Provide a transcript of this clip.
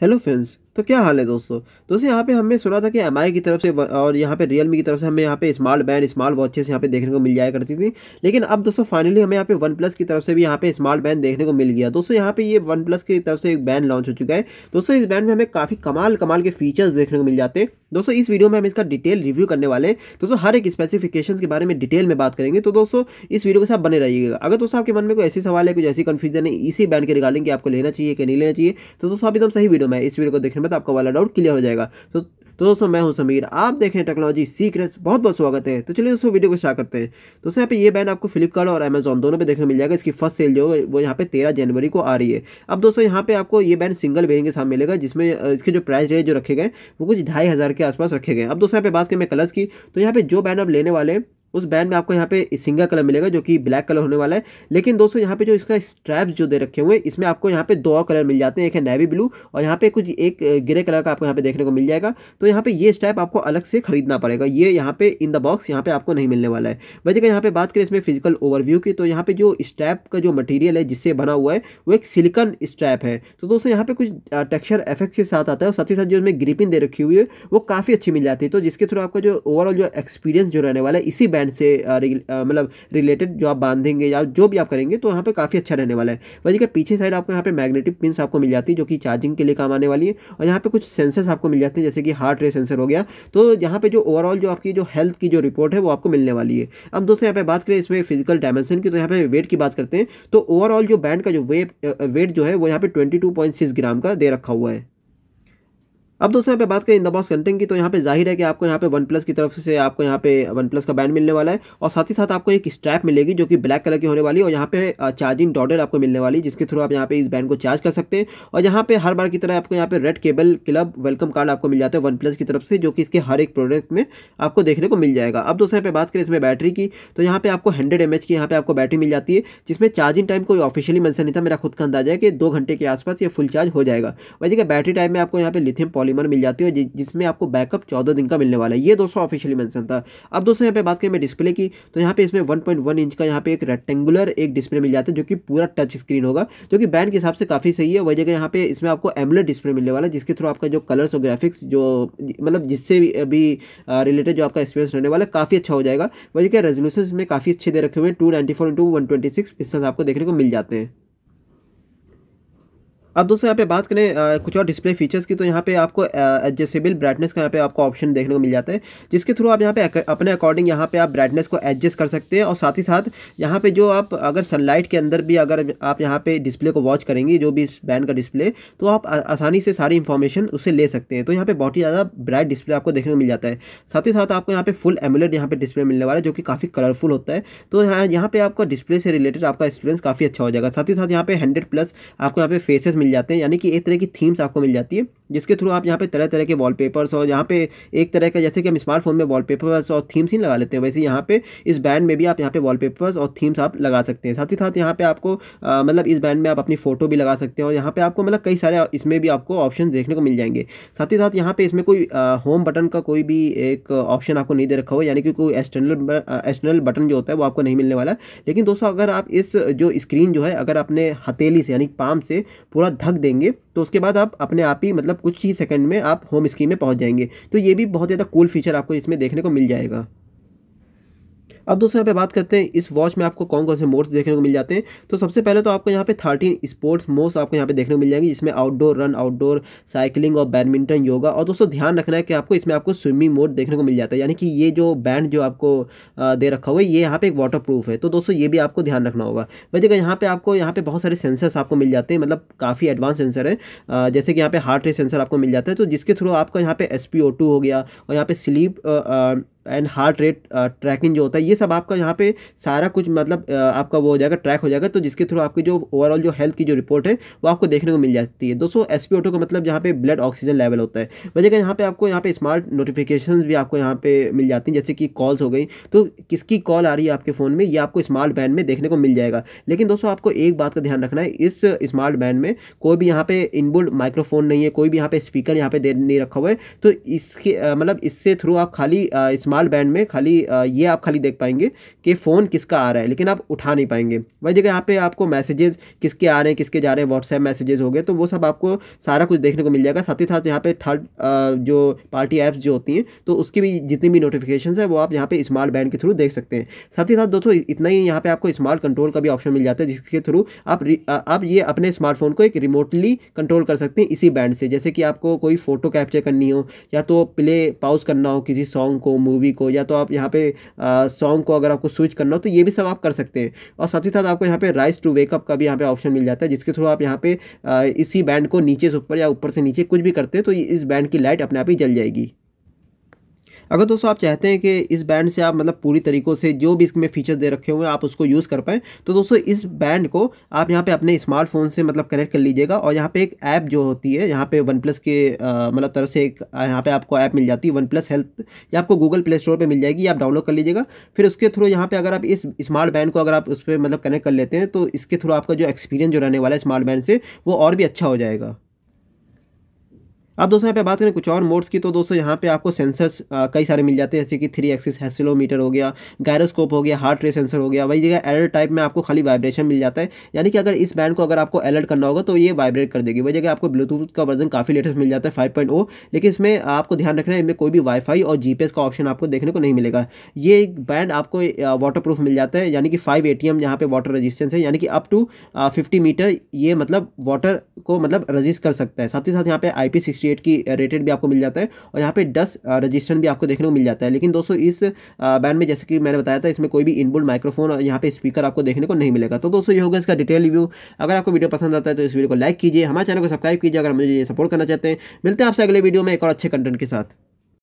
Hello friends, तो क्या हाल है दोस्तों दोस्तों यहाँ पे हमने सुना था कि एम की तरफ से और यहाँ पे रियल की तरफ से हमें यहाँ पे स्मार्ट बैंड स्मार्ट वॉचेस यहाँ पे देखने को मिल जाया करती थी लेकिन अब दोस्तों फाइनली हमें यहाँ पे वन प्लस की तरफ से भी यहाँ पे स्मार्ट बैंड देखने को मिल गया दोस्तों यहाँ पे ये वन प्लस की तरफ से एक बैंड लॉन्च हो चुका है दोस्तों इस बैंड में हमें काफ़ी कमाल कमाल के फीचर्स देखने को मिल जाते हैं दोस्तों इस वीडियो में हम इसका डिटेल रिव्यू करने वाले हैं दोस्तों हर एक स्पेसिफिकेशन के बारे में डिटेल में बात करेंगे तो दोस्तों इस वीडियो के साथ बने रहिएगा अगर दोस्तों आपके मन में कोई ऐसी सवाल है कुछ ऐसी कन्फ्यूजन है इसी बैंड के रिगार्डिंग कि आपको लेना चाहिए कि नहीं लेना चाहिए तो दोस्तों आप एकदम सही वीडियो में इस वीडियो को देखने रखने पर तो आपका वाला डाउट क्लियर हो जाएगा तो तो दोस्तों मैं हूं समीर आप देख रहे हैं टेक्नोलॉजी सीक्रेट्स बहुत बहुत स्वागत है तो चलिए दोस्तों वीडियो को स्टार्ट करते हैं तो दोस्तों यहाँ पे ये बैन आपको फ्लिपकार्ट और अमेजॉन दोनों पे देखने मिल जाएगा इसकी फर्स्ट सेल जो है वो यहाँ पे तेरह जनवरी को आ रही है अब दोस्तों यहाँ पे आपको ये बैन सिंगल बेरिंग के साथ मिलेगा जिसमें इसके जो प्राइस रेट जो रखे गए वो कुछ ढाई के आसपास रखे गए अब दोस्तों यहाँ पे बात करें कलर्स की तो यहाँ पे जो बैन आप लेने वाले हैं उस बैंड में आपको यहाँ पे सिंगल कलर मिलेगा जो कि ब्लैक कलर होने वाला है लेकिन दोस्तों यहाँ पे जो इसका स्ट्रैप्स जो दे रखे हुए हैं इसमें आपको यहाँ पे दो कलर मिल जाते हैं एक है नेवी ब्लू और यहाँ पे कुछ एक ग्रे कलर का आपको यहाँ पे देखने को मिल जाएगा तो यहाँ पे ये स्ट्रैप आपको अलग से खरीदना पड़ेगा ये यहाँ पे इन द बॉक्स यहाँ पे आपको नहीं मिलने वाला है वैसे यहाँ पे बात करें इसमें फिजिकल ओवरव्यू की तो यहाँ पे जो स्ट्रैप का जो मटीरियल है जिससे बना हुआ है वो एक सिलिकन स्ट्रैप है तो दोस्तों यहाँ पे कुछ टेक्सचर एफेक्ट के साथ आता है और साथ ही साथ जो इसमें ग्रिपिंग दे रखी हुई है वो काफ़ी अच्छी मिल जाती है तो जिसके थ्रू आपका जो ओवरऑल जो एक्सपीरियंस जो रहने वाला है इसी बैंड से मतलब रिलेटेड जो आप बांधेंगे या जो भी आप करेंगे तो यहाँ पे काफ़ी अच्छा रहने वाला है वही देखिए पीछे साइड आपको यहाँ पे मैग्नेटिक पिंस आपको मिल जाती है जो कि चार्जिंग के लिए काम आने वाली है और यहाँ पे कुछ सेंसर्स आपको मिल जाते हैं जैसे कि हार्ट रेट सेंसर हो गया तो यहाँ पे जो ओवरऑल जो आपकी जो हेल्थ की जो रिपोर्ट है वो आपको मिलने वाली है अब दोस्तों यहाँ पर बात करें इसमें फिजिकल डायमेंशन की तो यहाँ पर वेट की बात करते हैं तो ओवरऑल जो बैंड का जो वेट जो है वो यहाँ पर ट्वेंटी ग्राम का दे रखा हुआ है अब दोस्तों यहाँ पे बात करें इन द बॉक्स कंटेंट की तो यहाँ पे जाहिर है कि आपको यहाँ पे वन प्लस की तरफ से आपको यहाँ पे वन प्लस का बैंड मिलने वाला है और साथ ही साथ आपको एक स्ट्रैप मिलेगी जो कि ब्लैक कलर की होने वाली है और यहाँ पे चार्जिंग डॉडर आपको मिलने वाली जिसके थ्रू आप यहाँ पे इस बैंड को चार्ज कर सकते हैं और यहाँ पे हर बार की तरह आपको यहाँ पे Red Cable Club welcome card आपको मिल जाता है वन प्लस की तरफ से जो कि इसके हर एक प्रोडक्ट में आपको देखने को मिल जाएगा अब दोस्तों यहाँ पे बात करें इसमें बैटरी की तो यहाँ पे आपको हंड्रेड एम की यहाँ पे आपको बैटरी मिल जाती है जिसमें चार्जिंग टाइम कोई ऑफिशियली मैंसन नहीं था मेरा खुद का अंदाजा है कि दो घंटे के आसपास ये फुल चार्ज हो जाएगा वैसे बैटरी टाइम में आपको यहाँ पे लिथियम पॉलिस पॉलीमर मिल जाती है जिसमें आपको बैकअप चौदह दिन का मिलने वाला है ये दोस्तों ऑफिशियली मैंसन था अब दोस्तों यहाँ पे बात करें डिस्प्ले की तो यहाँ पे इसमें वन इंच का यहाँ पे एक रेक्टेंगुलर एक डिस्प्ले मिल जाता है जो कि पूरा टच स्क्रीन होगा जो कि बैंड के हिसाब से काफ़ी सही है वही जगह यहाँ पे इसमें आपको एमलेट डिस्प्ले मिलने वाला है जिसके थ्रू आपका जो कलर्स और ग्राफिक्स जो मतलब जिससे भी रिलेटेड जो आपका एक्सपीरियंस रहने वाला है काफ़ी अच्छा हो जाएगा वही जगह रेजोल्यूशन में काफ़ी अच्छे दे रखे हुए हैं two ninety four into one twenty six आपको देखने को मिल जाते हैं अब दोस्तों यहाँ पे बात करें आ, कुछ और डिस्प्ले फीचर्स की तो यहाँ पे आपको एडजस्टेबल ब्राइटनेस का यहाँ पे आपको ऑप्शन देखने को मिल जाता है जिसके थ्रू आप यहाँ पे अपने अकॉर्डिंग यहाँ पे आप ब्राइटनेस को एडजस्ट कर सकते हैं और साथ ही साथ यहाँ पे जो आप अगर सनलाइट के अंदर भी अगर आप यहाँ पे डिस्प्ले को वॉच करेंगे जो भी इस बैंड का डिस्प्ले तो आप आ, आसानी से सारी इन्फॉर्मेशन उससे ले सकते हैं तो यहाँ पर बहुत ही ज़्यादा ब्राइट डिस्प्ले आपको देखने को मिल जाता है साथ ही साथ आपको यहाँ पे फुल एमुलेट यहाँ पर डिस्प्ले मिलने वाला है जो कि काफ़ी कलरफुल होता है तो यहाँ यहाँ पर आपका डिस्प्ले से रिलेटेड आपका एक्सपीरियंस काफ़ी अच्छा हो जाएगा साथ ही साथ यहाँ पे हंड्रेड प्लस आपको यहाँ पे फेसेस मिल जाते हैं यानी कि एक तरह की थीम्स आपको मिल जाती है जिसके थ्रू आप यहाँ पे तरह तरह के वॉलपेपर्स और यहाँ पे एक तरह का जैसे कि हम स्मार्टफोन में वॉलपेपर्स और थीम्स ही लगा लेते हैं वैसे यहाँ पे इस बैंड में भी आप यहाँ पे वॉलपेपर्स और थीम्स आप लगा सकते हैं साथ ही साथ यहाँ पे आपको मतलब इस बैंड में आप अपनी फ़ोटो भी लगा सकते हैं और यहाँ पर आपको मतलब कई सारे इसमें भी आपको ऑप्शन देखने को मिल जाएंगे साथ ही साथ यहाँ पे इसमें कोई होम बटन का कोई भी एक ऑप्शन आपको नहीं दे रखा हो यानी कि कोई एक्सटर्नल एक्सटर्नल बटन जो होता है वो आपको नहीं मिलने वाला लेकिन दोस्तों अगर आप इस जो स्क्रीन जो है अगर अपने हथेली से यानी पाम से पूरा धक देंगे तो उसके बाद आप अपने आप ही मतलब कुछ ही सेकंड में आप होम स्क्रीन में पहुंच जाएंगे तो ये भी बहुत ज़्यादा कूल फीचर आपको इसमें देखने को मिल जाएगा अब दोस्तों यहाँ पे बात करते हैं इस वॉच में आपको कौन कौन से मोड्स देखने को मिल जाते हैं तो सबसे पहले तो आपको यहाँ पे थर्टीन स्पोर्ट्स मोड्स आपको यहाँ पे देखने को मिल जाएंगे जिसमें आउटडोर रन आउटडोर साइकिलिंग और बैडमिंटन योगा और दोस्तों ध्यान रखना है कि आपको इसमें आपको स्विमिंग मोड देखने को मिल जाता है यानी कि ये जो बैंड जो आपको दे रखा हुआ है ये यहाँ पे एक वाटर प्रूफ है तो दोस्तों ये भी आपको ध्यान रखना होगा वैसे यहाँ पे आपको यहाँ पे बहुत सारे सेंसर्स आपको मिल जाते हैं मतलब काफ़ी एडवांस सेंसर है जैसे कि यहाँ पे हार्ट रेट सेंसर आपको मिल जाता है तो जिसके थ्रू आपको यहाँ पे एस हो गया और यहाँ पे sleep and heart rate tracking जो होता है ये सब आपका यहाँ पे सारा कुछ मतलब uh, आपका वो हो जाएगा ट्रैक हो जाएगा तो जिसके थ्रू आपकी जो ओवरऑल जो हेल्थ की जो रिपोर्ट है वो आपको देखने को मिल जाती है दोस्तों एस पी का मतलब जहाँ पे ब्लड ऑक्सीजन लेवल होता है वजह का यहाँ पे आपको यहाँ पे स्मार्ट नोटिफिकेशन भी आपको यहाँ पे मिल जाती हैं जैसे कि कॉल्स हो गई तो किसकी कॉल आ रही है आपके फ़ोन में ये आपको स्मार्ट बैंड में देखने को मिल जाएगा लेकिन दोस्तों आपको एक बात का ध्यान रखना है इस स्मार्ट बैंड में कोई भी यहाँ पे इनबुल्ड माइक्रोफोन नहीं है कोई भी यहाँ पे स्पीकर यहाँ पे दे नहीं रखा हुआ है तो इसके uh, मतलब इससे थ्रू आप खाली uh, स्मॉल बैंड में खाली ये आप खाली देख पाएंगे कि फ़ोन किसका आ रहा है लेकिन आप उठा नहीं पाएंगे वही जगह यहाँ पे आपको मैसेजेस किसके आ रहे हैं किसके जा रहे हैं व्हाट्सएप मैसेजेस हो गए तो वो सब आपको सारा कुछ देखने को मिल जाएगा साथ ही साथ यहाँ पे थर्ड जो पार्टी ऐप्स जो होती हैं तो उसकी भी जितनी भी नोटिफिकेशन है वो आप यहाँ पे स्मार्ट बैंड के थ्रू देख सकते हैं साथ ही साथ दोस्तों इतना ही यहाँ पे आपको स्मार्ट कंट्रोल का भी ऑप्शन मिल जाता है जिसके थ्रू आप आप ये अपने स्मार्टफोन को एक रिमोटली कंट्रोल कर सकते हैं इसी बैंड से जैसे कि आपको कोई फ़ोटो कैप्चर करनी हो या तो प्ले पाउज करना हो किसी सॉन्ग को मूवी मूवी को या तो आप यहाँ पे सॉन्ग को अगर आपको स्विच करना हो तो ये भी सब आप कर सकते हैं और साथ ही साथ आपको यहाँ पे राइस टू वेकअप का भी यहाँ पे ऑप्शन मिल जाता है जिसके थ्रू आप यहाँ पे इसी बैंड को नीचे से ऊपर या ऊपर से नीचे कुछ भी करते हैं तो इस बैंड की लाइट अपने आप ही जल जाएगी अगर दोस्तों आप चाहते हैं कि इस बैंड से आप मतलब पूरी तरीक़ों से जो भी इसमें फीचर्स दे रखे हुए हैं आप उसको यूज़ कर पाएँ तो दोस्तों इस बैंड को आप यहाँ पर अपने स्मार्टफोन से मतलब कनेक्ट कर लीजिएगा और यहाँ पर एक ऐप जो होती है यहाँ पर वन प्लस के मतलब तरफ से एक यहाँ पर आपको ऐप मिल जाती है वन प्लस हेल्थ या आपको गूगल प्ले स्टोर पर मिल जाएगी आप डाउनलोड कर लीजिएगा फिर उसके थ्रू यहाँ पर अगर आप इस स्मार्ट बैंड को अगर आप उस पर मतलब कनेक्ट कर लेते हैं तो इसके थ्रू आपका जो एक्सपीरियंस जो रहने वाला है स्मार्ट बैंड से वो और भी अच्छा हो जाएगा अब दोस्तों यहाँ पे बात करें कुछ और मोड्स की तो दोस्तों यहाँ पे आपको सेंसर्स कई सारे मिल जाते हैं जैसे कि थ्री एक्सिस हेसिलोमीटर हो गया गायरोस्कोप हो गया हार्ट रेट सेंसर हो गया वही जगह अलर्ट टाइप में आपको खाली वाइब्रेशन मिल जाता है यानी कि अगर इस बैंड को अगर आपको अलर्ट करना होगा तो ये वाइब्रेट कर देगी वही जगह आपको ब्लूटूथ का वर्जन काफ़ी लेटेस्ट मिल जाता है फाइव पॉइंट ओ लेकिन इसमें आपको ध्यान रखना है इनमें कोई भी वाईफाई और जी का ऑप्शन आपको देखने को नहीं मिलेगा ये बैंड आपको वाटर प्रूफ मिल जाता है यानी कि फाइव ए टी एम यहाँ वाटर रजिस्टेंस है यानी कि अप टू फिफ्टी मीटर ये मतलब वाटर को मतलब रजिस्ट कर सकता है साथ ही साथ यहाँ पे आई पी सिक्सटी की रेटेड uh, भी आपको मिल जाता है और यहाँ पे डस रजिस्टर uh, भी आपको देखने को मिल जाता है लेकिन दोस्तों इस बैंड uh, में जैसे कि मैंने बताया था इसमें कोई भी इनबुल माइक्रोफोन और यहाँ पे स्पीकर आपको देखने को नहीं मिलेगा तो दोस्तों ये होगा इसका डिटेल रिव्यू अगर आपको वीडियो पसंद आता है तो इस वीडियो को लाइक कीजिए हमारे चैनल को सब्सक्राइब कीजिए अगर मुझे सपोर्ट करना चाहते हैं मिलते हैं आपसे अगले वीडियो में एक और अच्छे कंटेंट के साथ